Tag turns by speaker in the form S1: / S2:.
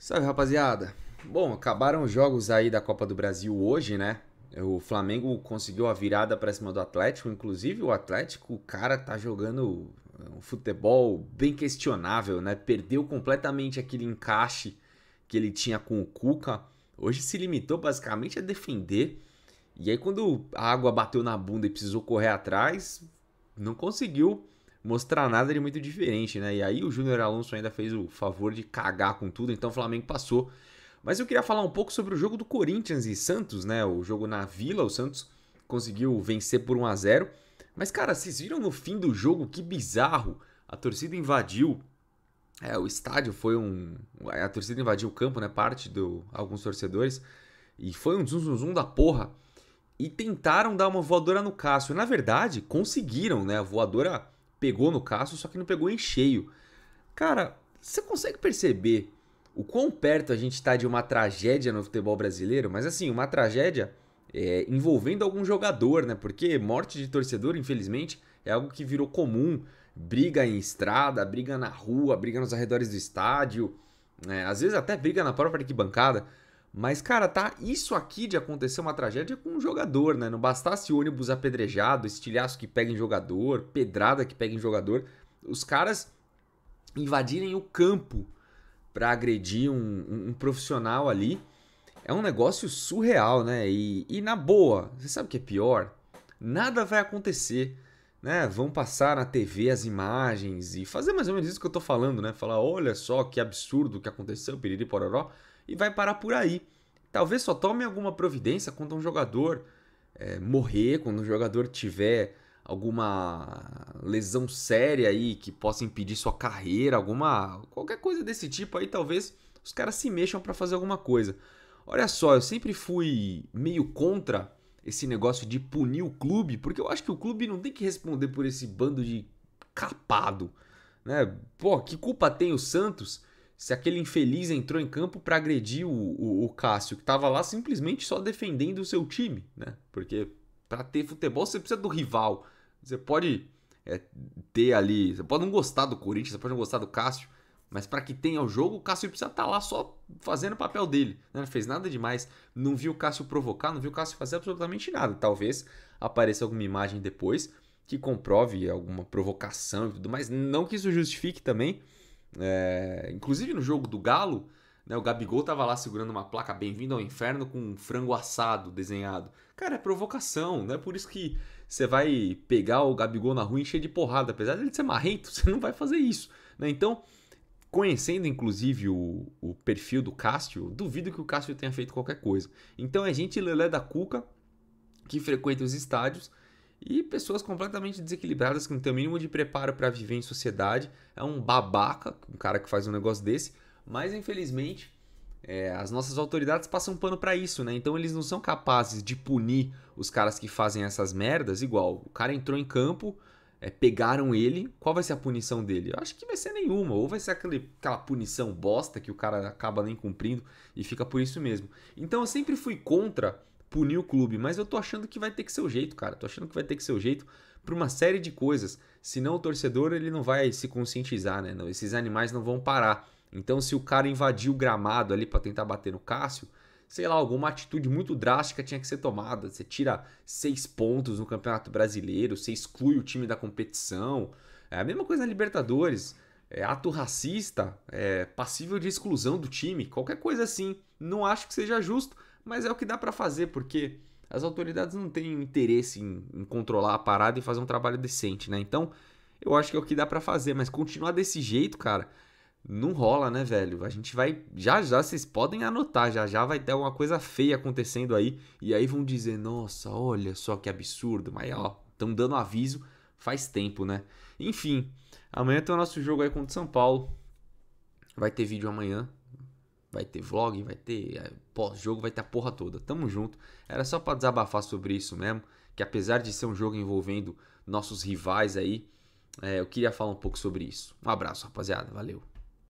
S1: Salve, rapaziada. Bom, acabaram os jogos aí da Copa do Brasil hoje, né? O Flamengo conseguiu a virada para cima do Atlético, inclusive o Atlético, o cara tá jogando é, um futebol bem questionável, né? Perdeu completamente aquele encaixe que ele tinha com o Cuca. Hoje se limitou basicamente a defender. E aí quando a água bateu na bunda e precisou correr atrás, não conseguiu mostrar nada de muito diferente, né? E aí o Júnior Alonso ainda fez o favor de cagar com tudo, então o Flamengo passou. Mas eu queria falar um pouco sobre o jogo do Corinthians e Santos, né? O jogo na Vila, o Santos conseguiu vencer por 1 a 0. Mas cara, vocês viram no fim do jogo que bizarro. A torcida invadiu é, o estádio foi um. A torcida invadiu o campo, né? Parte do. Alguns torcedores. E foi um zum, zum, zum da porra. E tentaram dar uma voadora no Cássio. Na verdade, conseguiram, né? A voadora pegou no caso só que não pegou em cheio. Cara, você consegue perceber o quão perto a gente está de uma tragédia no futebol brasileiro? Mas assim, uma tragédia é, envolvendo algum jogador, né? Porque morte de torcedor, infelizmente, é algo que virou comum. Briga em estrada, briga na rua, briga nos arredores do estádio, né? às vezes até briga na própria arquibancada. Mas, cara, tá isso aqui de acontecer uma tragédia com um jogador, né? Não bastasse ônibus apedrejado, estilhaço que pega em jogador, pedrada que pega em jogador. Os caras invadirem o campo para agredir um, um, profissional ali é um negócio surreal, né? E, e na boa, você sabe o que é pior? Nada vai acontecer. Né, vão passar na TV as imagens e fazer mais ou menos isso que eu tô falando, né? Falar, olha só que absurdo que aconteceu, piriri pororó e vai parar por aí. Talvez só tome alguma providência quando um jogador é, morrer, quando um jogador tiver alguma lesão séria aí que possa impedir sua carreira, alguma qualquer coisa desse tipo aí, talvez os caras se mexam para fazer alguma coisa. Olha só, eu sempre fui meio contra esse negócio de punir o clube, porque eu acho que o clube não tem que responder por esse bando de capado, né? Pô, que culpa tem o Santos se aquele infeliz entrou em campo para agredir o, o, o, Cássio, que estava lá simplesmente só defendendo o seu time, né? Porque para ter futebol você precisa do rival. Você pode é, ter ali, você pode não gostar do Corinthians, você pode não gostar do Cássio, mas para que tenha o jogo, o Cássio precisa estar tá lá só fazendo o papel dele. Né? Não fez nada demais, não viu o Cássio provocar, não viu o Cássio fazer absolutamente nada. Talvez apareça alguma imagem depois que comprove alguma provocação e tudo mais, não que isso justifique também é, inclusive no jogo do Galo, né, o Gabigol tava lá segurando uma placa Bem-vindo ao Inferno com um frango assado desenhado. Cara, é provocação, não é por isso que você vai pegar o Gabigol na rua e encher de porrada. Apesar dele ser marrento, você não vai fazer isso. Né? Então, conhecendo inclusive o, o perfil do Cássio, duvido que o Cássio tenha feito qualquer coisa. Então é gente lelé da cuca que frequenta os estádios e pessoas completamente desequilibradas, que não tem o mínimo de preparo para viver em sociedade. É um babaca, um cara que faz um negócio desse. Mas, infelizmente, é, as nossas autoridades passam pano para isso, né? Então eles não são capazes de punir os caras que fazem essas merdas. Igual, o cara entrou em campo, é, pegaram ele, qual vai ser a punição dele? Eu acho que vai ser nenhuma, ou vai ser aquele, aquela punição bosta que o cara acaba nem cumprindo e fica por isso mesmo. Então eu sempre fui contra punir o clube. Mas eu tô achando que vai ter que ser o jeito, cara. Tô achando que vai ter que ser o jeito para uma série de coisas. Senão o torcedor ele não vai se conscientizar, né? Não, esses animais não vão parar. Então, se o cara invadiu o gramado ali para tentar bater no Cássio, sei lá, alguma atitude muito drástica tinha que ser tomada. Você tira seis pontos no Campeonato Brasileiro, você exclui o time da competição. É a mesma coisa na Libertadores. É ato racista, é passível de exclusão do time, qualquer coisa assim. Não acho que seja justo. Mas é o que dá para fazer, porque as autoridades não têm interesse em, em, controlar a parada e fazer um trabalho decente, né? Então, eu acho que é o que dá para fazer, mas continuar desse jeito, cara, não rola, né, velho? A gente vai. Já já vocês podem anotar, já já vai ter alguma coisa feia acontecendo aí. E aí vão dizer, nossa, olha só que absurdo. Mas ó, estão dando aviso faz tempo, né? Enfim, amanhã tem o nosso jogo aí contra o São Paulo. Vai ter vídeo amanhã. Vai ter vlog, vai ter é, pós-jogo, vai ter a porra toda. Tamo junto. Era só para desabafar sobre isso mesmo. Que apesar de ser um jogo envolvendo nossos rivais aí, é, eu queria falar um pouco sobre isso. Um abraço, rapaziada. Valeu.